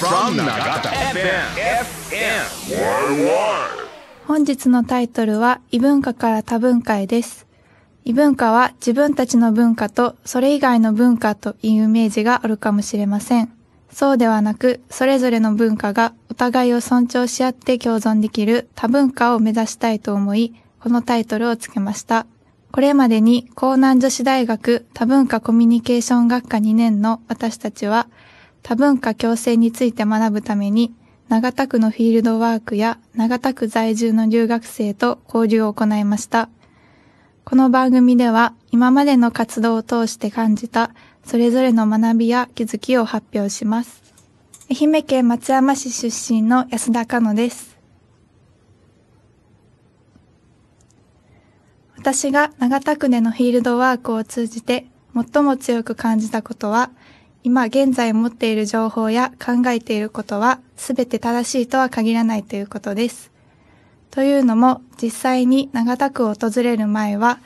from Nagata FM w 本日のタイトルは異文化から多文化へです。異文化は自分たちの文化とそれ以外の文化というイメージがあるかもしれません。そうではなく、それぞれの文化がお互いを尊重し合って共存できる多文化を目指したいと思い、このタイトルをつけました。これまでに江南女子大学多文化コミュニケーション学科2年の私たちは、多文化共生について学ぶために、長田区のフィールドワークや長田区在住の留学生と交流を行いました。この番組では今までの活動を通して感じたそれぞれの学びや気づきを発表します。愛媛県松山市出身の安田香乃です。私が長田区でのフィールドワークを通じて最も強く感じたことは、今現在持っている情報や考えていることは全て正しいとは限らないということです。というのも実際に長田区を訪れる前は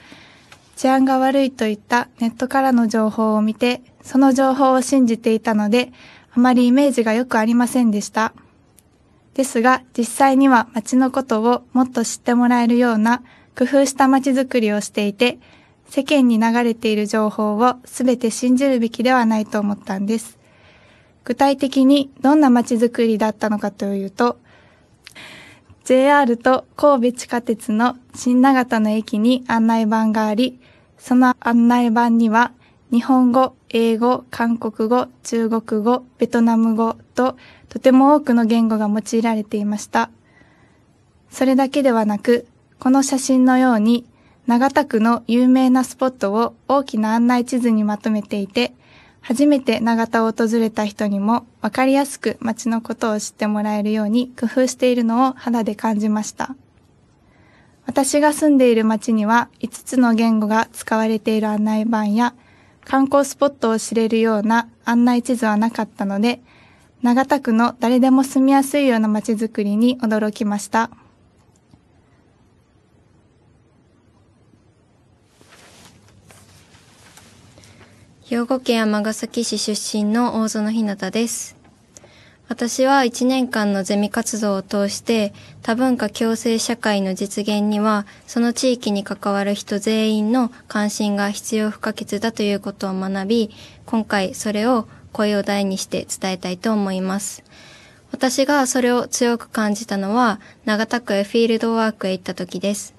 治安が悪いといったネットからの情報を見てその情報を信じていたのであまりイメージがよくありませんでした。ですが実際には街のことをもっと知ってもらえるような工夫した街づくりをしていて世間に流れている情報を全て信じるべきではないと思ったんです。具体的にどんな街づくりだったのかというと、JR と神戸地下鉄の新長田の駅に案内板があり、その案内板には日本語、英語、韓国語、中国語、ベトナム語ととても多くの言語が用いられていました。それだけではなく、この写真のように長田区の有名なスポットを大きな案内地図にまとめていて、初めて長田を訪れた人にも分かりやすく街のことを知ってもらえるように工夫しているのを肌で感じました。私が住んでいる街には5つの言語が使われている案内板や観光スポットを知れるような案内地図はなかったので、長田区の誰でも住みやすいような街づくりに驚きました。兵庫県尼崎市出身の大園ひなたです。私は1年間のゼミ活動を通して多文化共生社会の実現にはその地域に関わる人全員の関心が必要不可欠だということを学び今回それを声を大にして伝えたいと思います。私がそれを強く感じたのは長田区へフィールドワークへ行った時です。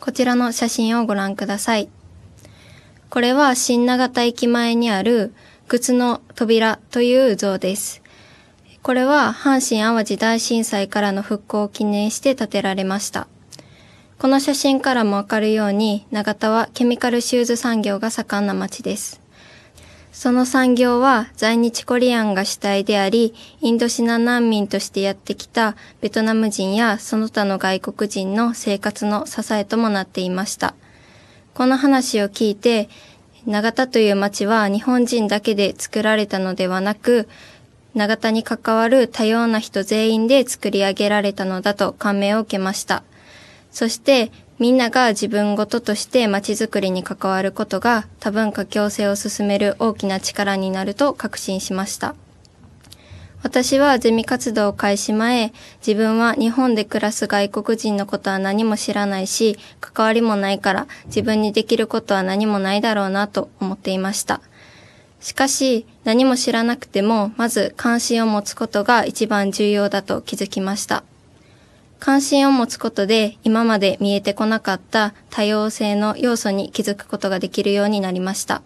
こちらの写真をご覧ください。これは新長田駅前にある靴の扉という像です。これは阪神淡路大震災からの復興を記念して建てられました。この写真からもわかるように、長田はケミカルシューズ産業が盛んな町です。その産業は在日コリアンが主体であり、インドシナ難民としてやってきたベトナム人やその他の外国人の生活の支えともなっていました。この話を聞いて、長田という町は日本人だけで作られたのではなく、長田に関わる多様な人全員で作り上げられたのだと感銘を受けました。そして、みんなが自分ごととして街づくりに関わることが多文化共生を進める大きな力になると確信しました。私はゼミ活動開始前、自分は日本で暮らす外国人のことは何も知らないし、関わりもないから自分にできることは何もないだろうなと思っていました。しかし、何も知らなくても、まず関心を持つことが一番重要だと気づきました。関心を持つことで、今まで見えてこなかった多様性の要素に気づくことができるようになりました。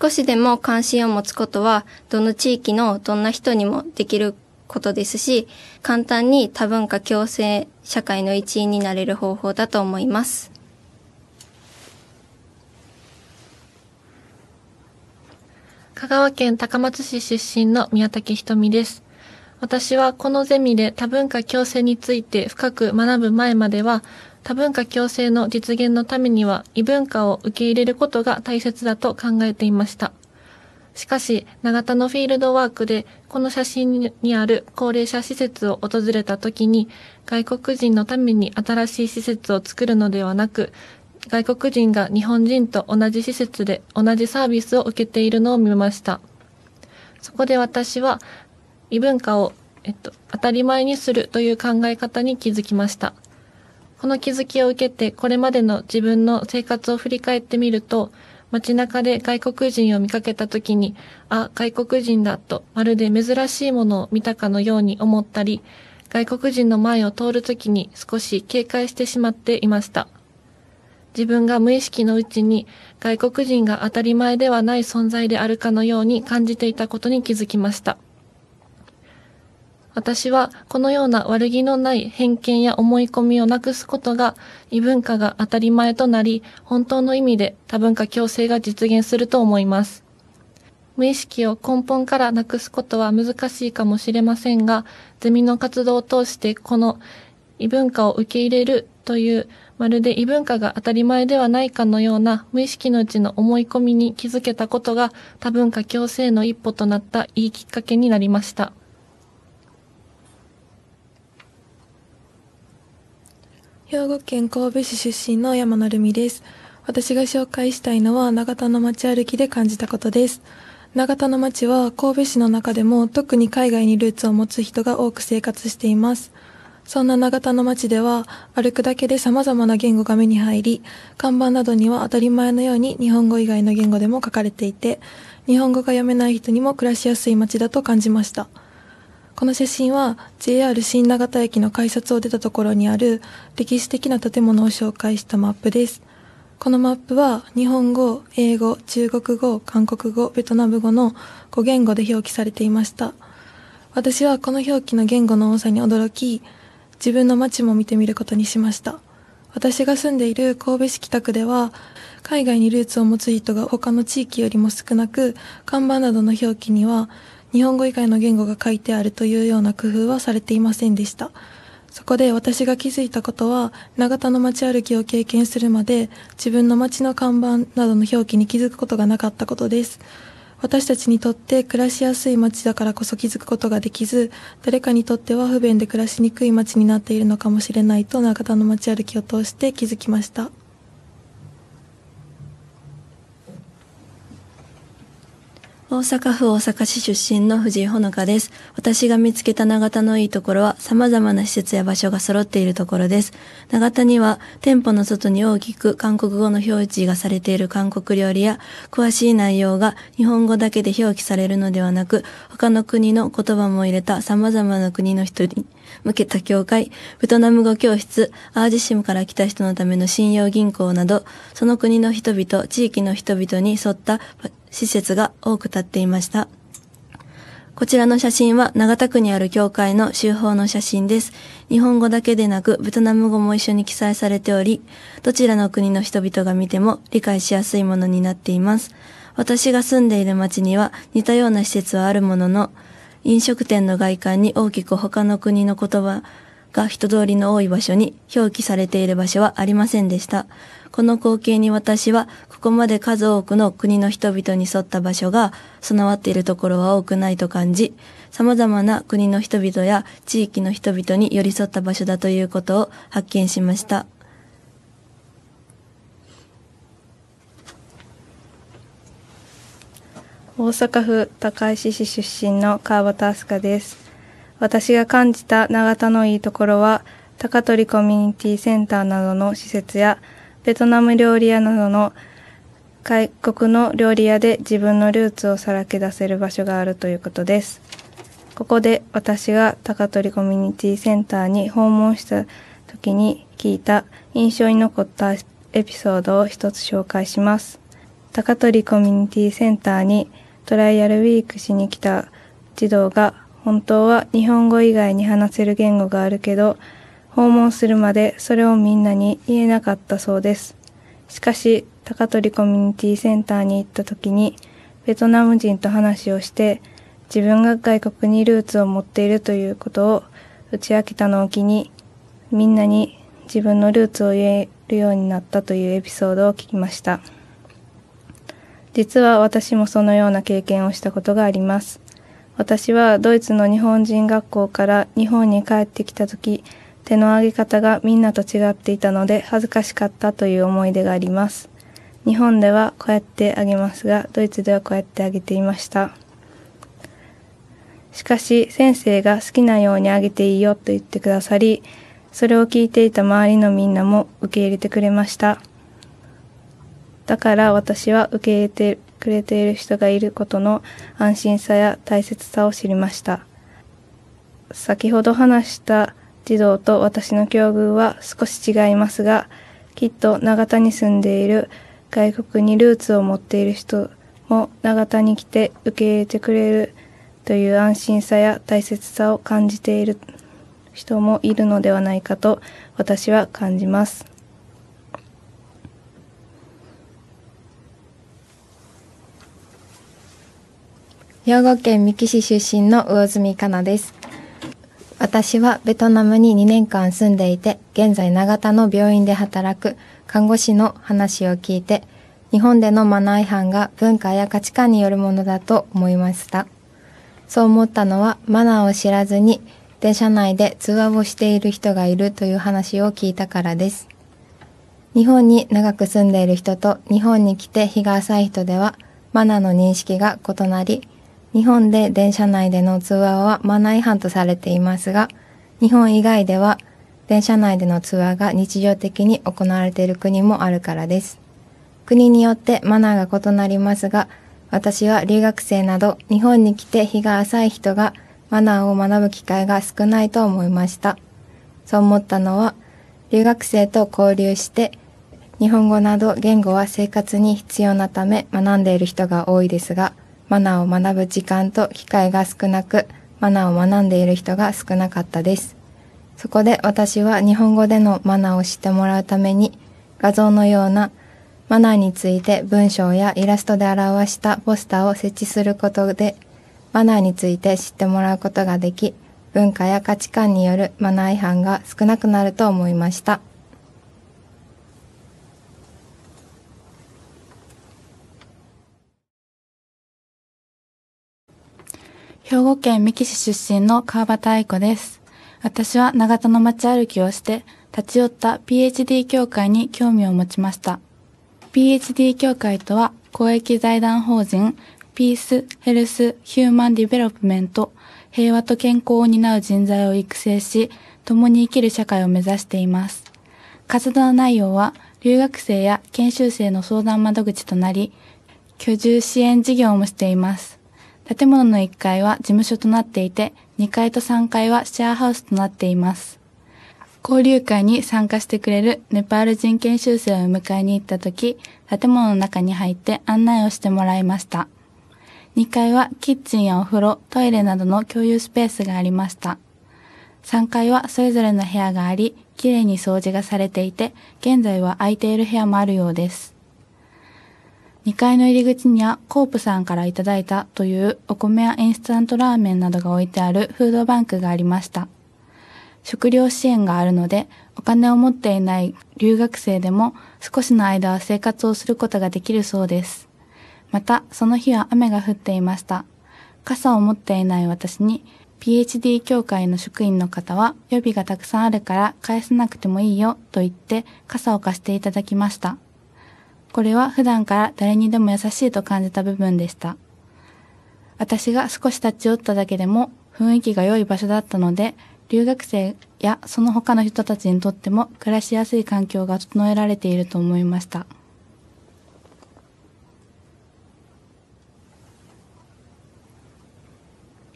少しでも関心を持つことは、どの地域のどんな人にもできることですし、簡単に多文化共生社会の一員になれる方法だと思います。香川県高松市出身の宮崎ひとみです。私はこのゼミで多文化共生について深く学ぶ前までは、多文化共生の実現のためには異文化を受け入れることが大切だと考えていました。しかし、長田のフィールドワークで、この写真にある高齢者施設を訪れた時に、外国人のために新しい施設を作るのではなく、外国人が日本人と同じ施設で同じサービスを受けているのを見ました。そこで私は、異文化を、えっと、当たり前にするという考え方に気づきました。この気づきを受けて、これまでの自分の生活を振り返ってみると、街中で外国人を見かけた時に、あ、外国人だと、まるで珍しいものを見たかのように思ったり、外国人の前を通る時に少し警戒してしまっていました。自分が無意識のうちに外国人が当たり前ではない存在であるかのように感じていたことに気づきました。私はこのような悪気のない偏見や思い込みをなくすことが異文化が当たり前となり、本当の意味で多文化共生が実現すると思います。無意識を根本からなくすことは難しいかもしれませんが、ゼミの活動を通してこの異文化を受け入れるという、まるで異文化が当たり前ではないかのような無意識のうちの思い込みに気づけたことが多文化共生の一歩となったいいきっかけになりました。兵庫県神戸市出身の山る美です。私が紹介したいのは長田の街歩きで感じたことです。長田の街は神戸市の中でも特に海外にルーツを持つ人が多く生活しています。そんな長田の街では歩くだけで様々な言語が目に入り、看板などには当たり前のように日本語以外の言語でも書かれていて、日本語が読めない人にも暮らしやすい街だと感じました。この写真は JR 新長田駅の改札を出たところにある歴史的な建物を紹介したマップです。このマップは日本語、英語、中国語、韓国語、ベトナム語の5言語で表記されていました。私はこの表記の言語の多さに驚き、自分の街も見てみることにしました。私が住んでいる神戸市北区では、海外にルーツを持つ人が他の地域よりも少なく、看板などの表記には、日本語以外の言語が書いてあるというような工夫はされていませんでした。そこで私が気づいたことは、長田の街歩きを経験するまで、自分の街の看板などの表記に気づくことがなかったことです。私たちにとって暮らしやすい街だからこそ気づくことができず、誰かにとっては不便で暮らしにくい街になっているのかもしれないと長田の街歩きを通して気づきました。大阪府大阪市出身の藤井ほのかです。私が見つけた長田のいいところは様々な施設や場所が揃っているところです。長田には店舗の外に大きく韓国語の表示がされている韓国料理や詳しい内容が日本語だけで表記されるのではなく他の国の言葉も入れた様々な国の人に向けた教会、ベトナム語教室、アージシムから来た人のための信用銀行など、その国の人々、地域の人々に沿った施設が多く建っていました。こちらの写真は長田区にある教会の修法の写真です。日本語だけでなくベトナム語も一緒に記載されており、どちらの国の人々が見ても理解しやすいものになっています。私が住んでいる町には似たような施設はあるものの、飲食店の外観に大きく他の国の言葉が人通りの多い場所に表記されている場所はありませんでした。この光景に私は、ここまで数多くの国の人々に沿った場所が備わっているところは多くないと感じ、様々な国の人々や地域の人々に寄り添った場所だということを発見しました。大阪府高石市出身の川端明日香です。私が感じた長田のいいところは、高取コミュニティセンターなどの施設やベトナム料理屋などの外国の料理屋で自分のルーツをさらけ出せる場所があるということです。ここで私が高取コミュニティセンターに訪問した時に聞いた印象に残ったエピソードを一つ紹介します。高取コミュニティセンターにトライアルウィークしに来た児童が本当は日本語以外に話せる言語があるけど訪問するまでそれをみんなに言えなかったそうです。しかし、高取コミュニティセンターに行った時に、ベトナム人と話をして、自分が外国にルーツを持っているということを打ち明けたのを機に、みんなに自分のルーツを言えるようになったというエピソードを聞きました。実は私もそのような経験をしたことがあります。私はドイツの日本人学校から日本に帰ってきた時、手の上げ方がみんなと違っていたので恥ずかしかったという思い出があります。日本ではこうやってあげますが、ドイツではこうやってあげていました。しかし、先生が好きなようにあげていいよと言ってくださり、それを聞いていた周りのみんなも受け入れてくれました。だから私は受け入れてくれている人がいることの安心さや大切さを知りました。先ほど話した児童と私の境遇は少し違いますが、きっと長田に住んでいる外国にルーツを持っている人も長田に来て受け入れてくれるという安心さや大切さを感じている人もいるのではないかと私は感じます。兵庫県三木市出身の魚住かなです。私はベトナムに2年間住んでいて、現在長田の病院で働く看護師の話を聞いて、日本でのマナー違反が文化や価値観によるものだと思いました。そう思ったのは、マナーを知らずに電車内で通話をしている人がいるという話を聞いたからです。日本に長く住んでいる人と日本に来て日が浅い人では、マナーの認識が異なり、日本で電車内での通話はマナー違反とされていますが、日本以外では電車内での通話が日常的に行われている国もあるからです。国によってマナーが異なりますが、私は留学生など日本に来て日が浅い人がマナーを学ぶ機会が少ないと思いました。そう思ったのは、留学生と交流して日本語など言語は生活に必要なため学んでいる人が多いですが、マナーを学ぶ時間と機会が少なく、マナーを学んでいる人が少なかったです。そこで私は日本語でのマナーを知ってもらうために、画像のようなマナーについて文章やイラストで表したポスターを設置することで、マナーについて知ってもらうことができ、文化や価値観によるマナー違反が少なくなると思いました。兵庫県三木市出身の川端愛子です。私は長田の街歩きをして、立ち寄った PhD 協会に興味を持ちました。PhD 協会とは、公益財団法人、ピース・ヘルス・ヒューマン・ディベロップメント、平和と健康を担う人材を育成し、共に生きる社会を目指しています。活動内容は、留学生や研修生の相談窓口となり、居住支援事業もしています。建物の1階は事務所となっていて、2階と3階はシェアハウスとなっています。交流会に参加してくれるネパール人研修生を迎えに行った時、建物の中に入って案内をしてもらいました。2階はキッチンやお風呂、トイレなどの共有スペースがありました。3階はそれぞれの部屋があり、きれいに掃除がされていて、現在は空いている部屋もあるようです。2階の入り口にはコープさんからいただいたというお米やインスタントラーメンなどが置いてあるフードバンクがありました。食料支援があるので、お金を持っていない留学生でも少しの間は生活をすることができるそうです。また、その日は雨が降っていました。傘を持っていない私に、PhD 協会の職員の方は予備がたくさんあるから返さなくてもいいよと言って傘を貸していただきました。これは普段から誰にでも優しいと感じた部分でした。私が少し立ち寄っただけでも雰囲気が良い場所だったので、留学生やその他の人たちにとっても暮らしやすい環境が整えられていると思いました。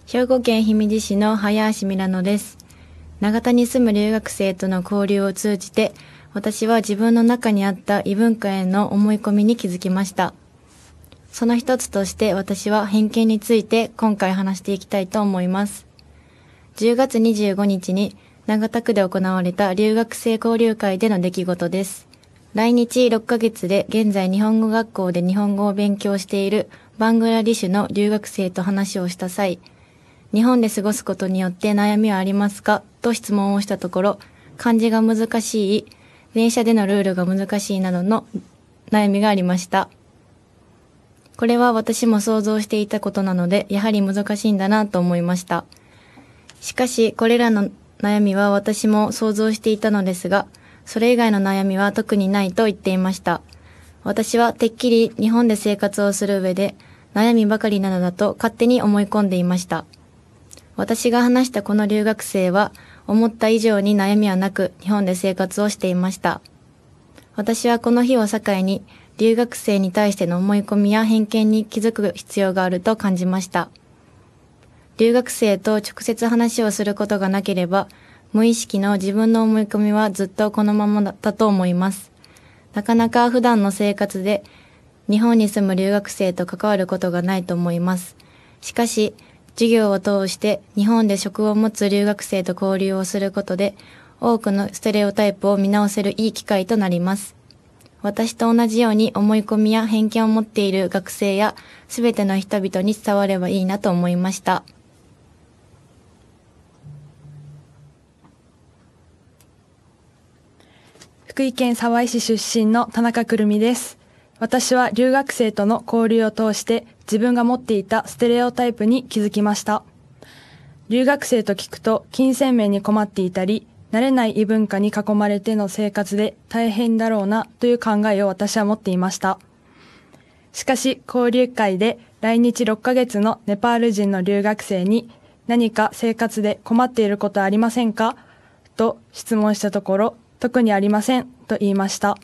兵庫県姫路市の早足ミラノです。長田に住む留学生との交流を通じて、私は自分の中にあった異文化への思い込みに気づきました。その一つとして私は偏見について今回話していきたいと思います。10月25日に長田区で行われた留学生交流会での出来事です。来日6ヶ月で現在日本語学校で日本語を勉強しているバングラディシュの留学生と話をした際、日本で過ごすことによって悩みはありますかと質問をしたところ、漢字が難しい電車でのルールが難しいなどの悩みがありました。これは私も想像していたことなので、やはり難しいんだなと思いました。しかし、これらの悩みは私も想像していたのですが、それ以外の悩みは特にないと言っていました。私はてっきり日本で生活をする上で、悩みばかりなのだと勝手に思い込んでいました。私が話したこの留学生は、思った以上に悩みはなく日本で生活をしていました。私はこの日を境に留学生に対しての思い込みや偏見に気づく必要があると感じました。留学生と直接話をすることがなければ、無意識の自分の思い込みはずっとこのままだったと思います。なかなか普段の生活で日本に住む留学生と関わることがないと思います。しかし、授業を通して日本で職を持つ留学生と交流をすることで、多くのステレオタイプを見直せるいい機会となります。私と同じように思い込みや偏見を持っている学生や、すべての人々に伝わればいいなと思いました。福井県沢井市出身の田中くるみです。私は留学生との交流を通して自分が持っていたステレオタイプに気づきました。留学生と聞くと金銭面に困っていたり、慣れない異文化に囲まれての生活で大変だろうなという考えを私は持っていました。しかし交流会で来日6ヶ月のネパール人の留学生に何か生活で困っていることありませんかと質問したところ特にありませんと言いました。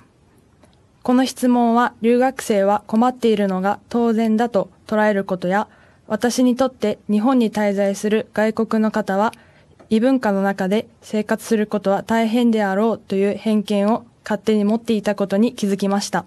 この質問は留学生は困っているのが当然だと捉えることや、私にとって日本に滞在する外国の方は異文化の中で生活することは大変であろうという偏見を勝手に持っていたことに気づきました。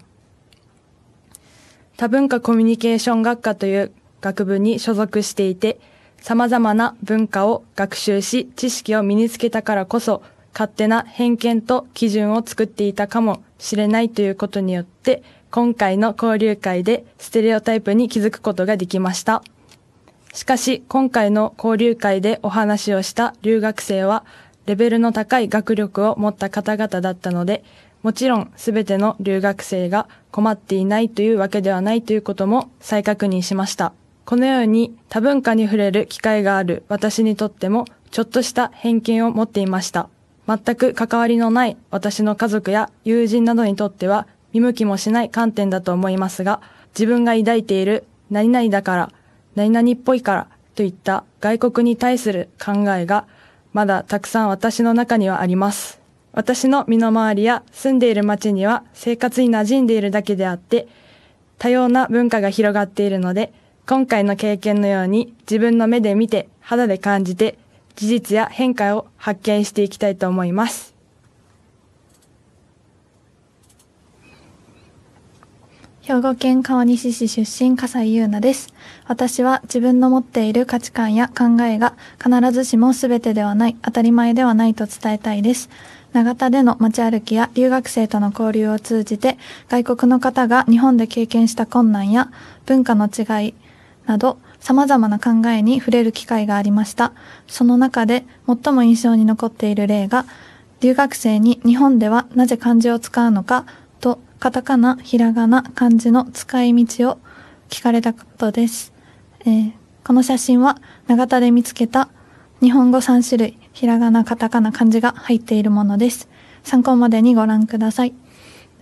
多文化コミュニケーション学科という学部に所属していて、様々な文化を学習し知識を身につけたからこそ勝手な偏見と基準を作っていたかもしれないということによって、今回の交流会でステレオタイプに気づくことができました。しかし、今回の交流会でお話をした留学生は、レベルの高い学力を持った方々だったので、もちろん全ての留学生が困っていないというわけではないということも再確認しました。このように多文化に触れる機会がある私にとっても、ちょっとした偏見を持っていました。全く関わりのない私の家族や友人などにとっては見向きもしない観点だと思いますが、自分が抱いている何々だから、何々っぽいからといった外国に対する考えがまだたくさん私の中にはあります。私の身の回りや住んでいる街には生活に馴染んでいるだけであって、多様な文化が広がっているので、今回の経験のように自分の目で見て肌で感じて事実や変化を発見していきたいと思います。兵庫県川西市出身、笠井優奈です。私は自分の持っている価値観や考えが必ずしも全てではない、当たり前ではないと伝えたいです。長田での街歩きや留学生との交流を通じて、外国の方が日本で経験した困難や文化の違いなど、様々な考えに触れる機会がありました。その中で最も印象に残っている例が、留学生に日本ではなぜ漢字を使うのかと、カタカナ、ひらがな、漢字の使い道を聞かれたことです。えー、この写真は長田で見つけた日本語3種類、ひらがな、カタカナ、漢字が入っているものです。参考までにご覧ください。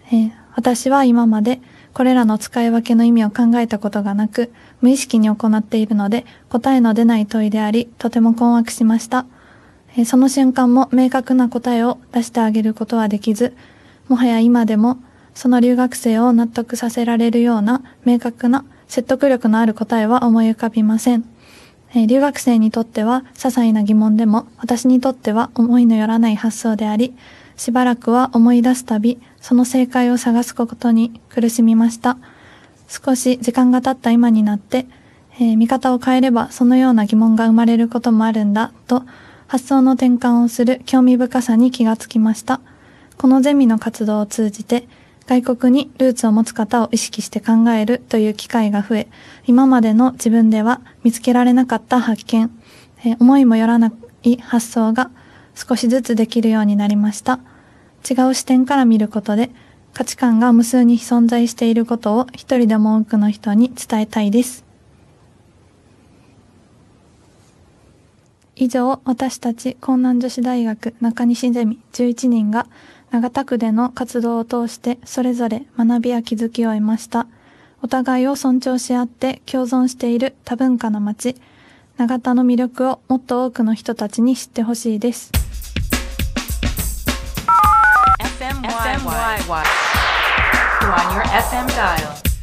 えー、私は今までこれらの使い分けの意味を考えたことがなく、無意識に行っているので、答えの出ない問いであり、とても困惑しました。その瞬間も明確な答えを出してあげることはできず、もはや今でも、その留学生を納得させられるような明確な説得力のある答えは思い浮かびません。え留学生にとっては些細な疑問でも、私にとっては思いのよらない発想であり、しばらくは思い出すたび、その正解を探すことに苦しみました。少し時間が経った今になって、えー、見方を変えればそのような疑問が生まれることもあるんだ、と発想の転換をする興味深さに気がつきました。このゼミの活動を通じて、外国にルーツを持つ方を意識して考えるという機会が増え、今までの自分では見つけられなかった発見、えー、思いもよらない発想が少しずつできるようになりました。違う視点から見ることで、価値観が無数に存在していることを一人でも多くの人に伝えたいです。以上、私たち江南女子大学中西ゼミ11人が長田区での活動を通してそれぞれ学びや気づきを得ました。お互いを尊重し合って共存している多文化の街、永田の魅力をもっと多くの人たちに知ってほしいです FMYY. FMYY. On your FM dial.